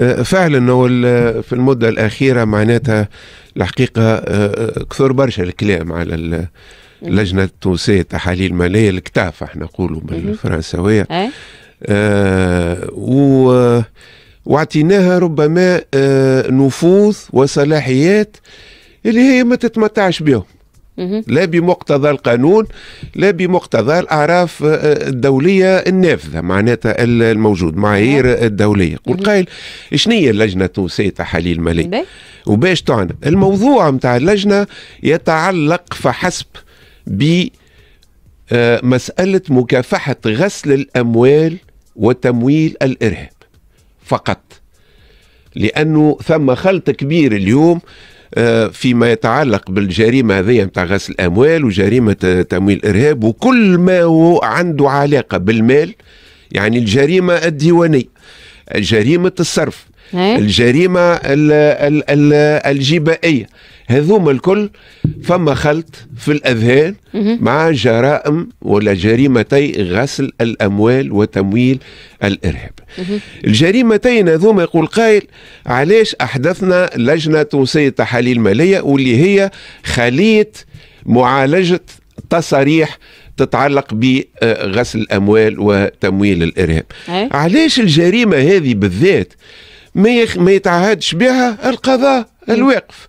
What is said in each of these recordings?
آه، فعلا هو في المده الاخيره معناتها الحقيقه آه، آه، كثر برشا الكلام على اللجنه التونسيه التحاليل الماليه الكتاف احنا نقولوا بالفرنسويه إيه. و واعطيناها ربما نفوذ وصلاحيات اللي هي ما تتمتعش بهم لا بمقتضى القانون لا بمقتضى الاعراف آه، آه، الدوليه النافذه معناتها الموجود معايير الدوليه قل قايل شنو هي اللجنه التونسيه تحاليل مالي وباش تعنى الموضوع نتاع اللجنه يتعلق فحسب ب آه، مساله مكافحه غسل الاموال وتمويل الارهاب فقط لانه ثم خلط كبير اليوم آه، فيما يتعلق بالجريمه هذه نتاع غسل الاموال وجريمه آه، تمويل الارهاب وكل ما هو عنده علاقه بالمال يعني الجريمه الديوانيه جريمه الصرف إيه؟ الجريمه الـ الـ الـ الجبائيه هذوما الكل فما خلط في الاذهان مع جرائم ولا جريمتي غسل الاموال وتمويل الارهاب الجريمتين هذوما يقول قائل علاش احدثنا لجنه توصيه تحاليل ماليه واللي هي خليط معالجه تصاريح تتعلق بغسل الاموال وتمويل الارهاب إيه؟ علاش الجريمه هذه بالذات ما ما يتعهدش بها القضاء الواقف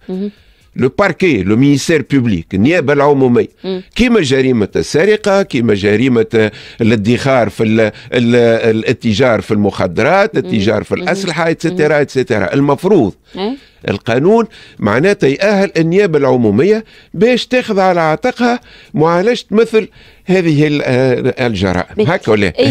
لو باركي لو مينيسير بوبليك النيابه العموميه كيما جريمه السرقه كيما جريمه الادخار في ال ال الاتجار في المخدرات التجار في الاسلحه اتسيتيرا اتسيتيرا المفروض إيه؟ القانون معناته يأهل النيابة العمومية باش تاخذ على عاتقها معالجة مثل هذه آه، الجرائم هكا ولا إيه.